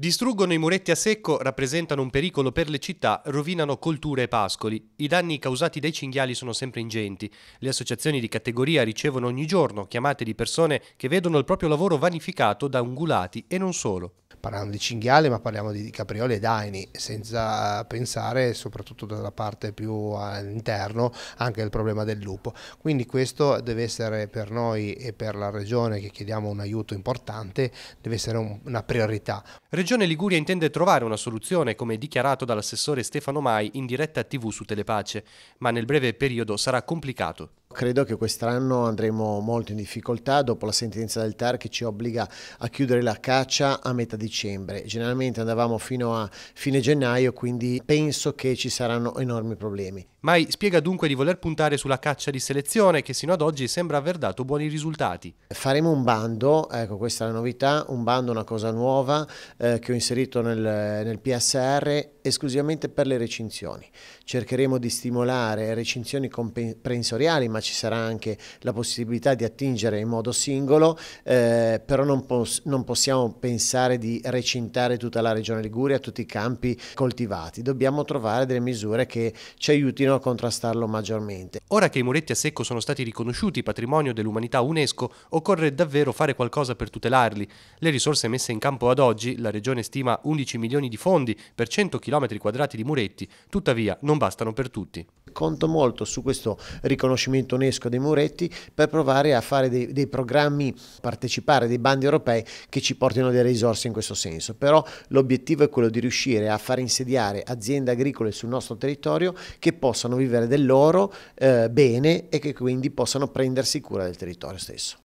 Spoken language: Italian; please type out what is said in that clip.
Distruggono i muretti a secco, rappresentano un pericolo per le città, rovinano colture e pascoli. I danni causati dai cinghiali sono sempre ingenti. Le associazioni di categoria ricevono ogni giorno chiamate di persone che vedono il proprio lavoro vanificato da ungulati e non solo parlando di cinghiale, ma parliamo di capriole e daini, senza pensare soprattutto dalla parte più all'interno anche al problema del lupo. Quindi questo deve essere per noi e per la Regione che chiediamo un aiuto importante, deve essere un, una priorità. Regione Liguria intende trovare una soluzione, come dichiarato dall'assessore Stefano Mai in diretta TV su Telepace, ma nel breve periodo sarà complicato. Credo che quest'anno andremo molto in difficoltà dopo la sentenza del TAR che ci obbliga a chiudere la caccia a metà dicembre. Generalmente andavamo fino a fine gennaio, quindi penso che ci saranno enormi problemi. Mai spiega dunque di voler puntare sulla caccia di selezione che sino ad oggi sembra aver dato buoni risultati. Faremo un bando, ecco questa è la novità, un bando una cosa nuova eh, che ho inserito nel, nel PSR esclusivamente per le recinzioni. Cercheremo di stimolare recinzioni comprensoriali ma ci sarà anche la possibilità di attingere in modo singolo, eh, però non, pos non possiamo pensare di recintare tutta la regione Liguria, tutti i campi coltivati. Dobbiamo trovare delle misure che ci aiutino andremo a contrastarlo maggiormente. Ora che i muretti a secco sono stati riconosciuti patrimonio dell'umanità UNESCO, occorre davvero fare qualcosa per tutelarli. Le risorse messe in campo ad oggi, la Regione stima 11 milioni di fondi per 100 km quadrati di muretti, tuttavia non bastano per tutti. Conto molto su questo riconoscimento UNESCO dei muretti per provare a fare dei, dei programmi, partecipare dei bandi europei che ci portino delle risorse in questo senso. Però l'obiettivo è quello di riuscire a far insediare aziende agricole sul nostro territorio che possano possano vivere del loro eh, bene e che quindi possano prendersi cura del territorio stesso.